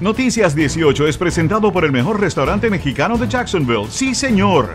Noticias 18 es presentado por el mejor restaurante mexicano de Jacksonville. Sí, señor.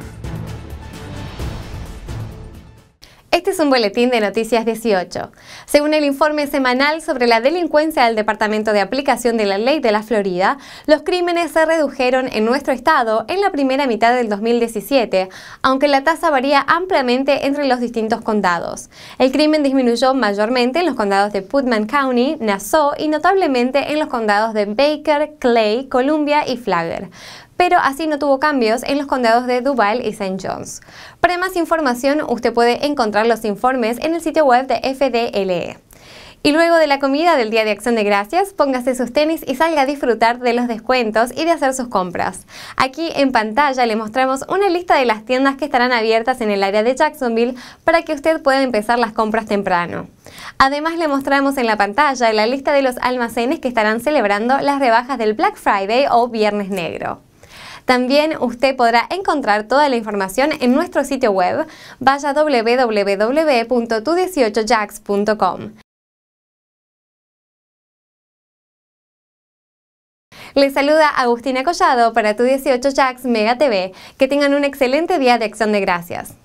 Este es un boletín de Noticias 18. Según el informe semanal sobre la delincuencia del Departamento de Aplicación de la Ley de la Florida, los crímenes se redujeron en nuestro estado en la primera mitad del 2017, aunque la tasa varía ampliamente entre los distintos condados. El crimen disminuyó mayormente en los condados de Putnam County, Nassau y notablemente en los condados de Baker, Clay, Columbia y Flagler pero así no tuvo cambios en los condados de Duval y St. John's. Para más información, usted puede encontrar los informes en el sitio web de FDLE. Y luego de la comida del Día de Acción de Gracias, póngase sus tenis y salga a disfrutar de los descuentos y de hacer sus compras. Aquí en pantalla le mostramos una lista de las tiendas que estarán abiertas en el área de Jacksonville para que usted pueda empezar las compras temprano. Además le mostramos en la pantalla la lista de los almacenes que estarán celebrando las rebajas del Black Friday o Viernes Negro. También usted podrá encontrar toda la información en nuestro sitio web. Vaya wwwtu 18 Les saluda Agustina Collado para Tu18 Jax Mega TV. Que tengan un excelente día de acción de gracias.